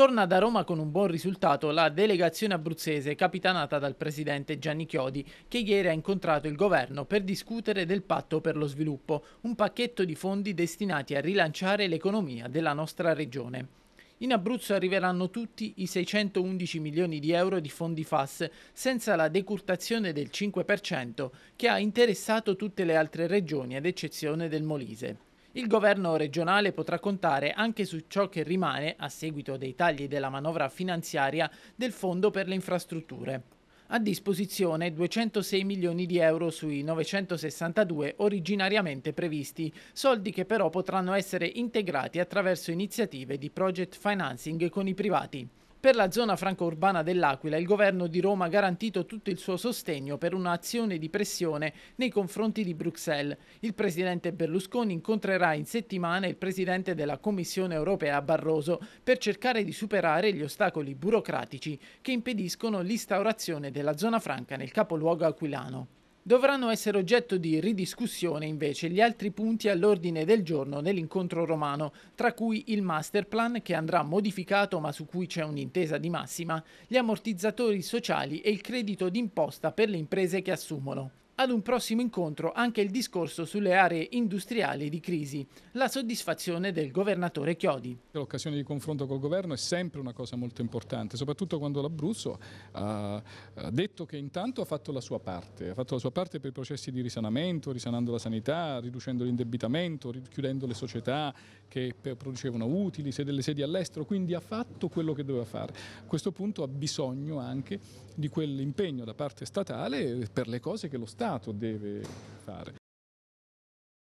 Torna da Roma con un buon risultato la delegazione abruzzese capitanata dal presidente Gianni Chiodi che ieri ha incontrato il governo per discutere del patto per lo sviluppo, un pacchetto di fondi destinati a rilanciare l'economia della nostra regione. In Abruzzo arriveranno tutti i 611 milioni di euro di fondi FAS senza la decurtazione del 5% che ha interessato tutte le altre regioni ad eccezione del Molise. Il governo regionale potrà contare anche su ciò che rimane, a seguito dei tagli della manovra finanziaria, del Fondo per le infrastrutture. A disposizione 206 milioni di euro sui 962 originariamente previsti, soldi che però potranno essere integrati attraverso iniziative di project financing con i privati. Per la zona franco-urbana dell'Aquila il governo di Roma ha garantito tutto il suo sostegno per un'azione di pressione nei confronti di Bruxelles. Il presidente Berlusconi incontrerà in settimana il presidente della Commissione europea Barroso per cercare di superare gli ostacoli burocratici che impediscono l'instaurazione della zona franca nel capoluogo aquilano. Dovranno essere oggetto di ridiscussione invece gli altri punti all'ordine del giorno nell'incontro romano, tra cui il master plan che andrà modificato ma su cui c'è un'intesa di massima, gli ammortizzatori sociali e il credito d'imposta per le imprese che assumono ad un prossimo incontro anche il discorso sulle aree industriali di crisi, la soddisfazione del governatore Chiodi. L'occasione di confronto col governo è sempre una cosa molto importante, soprattutto quando l'Abruzzo ha detto che intanto ha fatto la sua parte, ha fatto la sua parte per i processi di risanamento, risanando la sanità, riducendo l'indebitamento, chiudendo le società che producevano utili, delle sedi all'estero, quindi ha fatto quello che doveva fare. A questo punto ha bisogno anche di quell'impegno da parte statale per le cose che lo Stato Stato deve fare.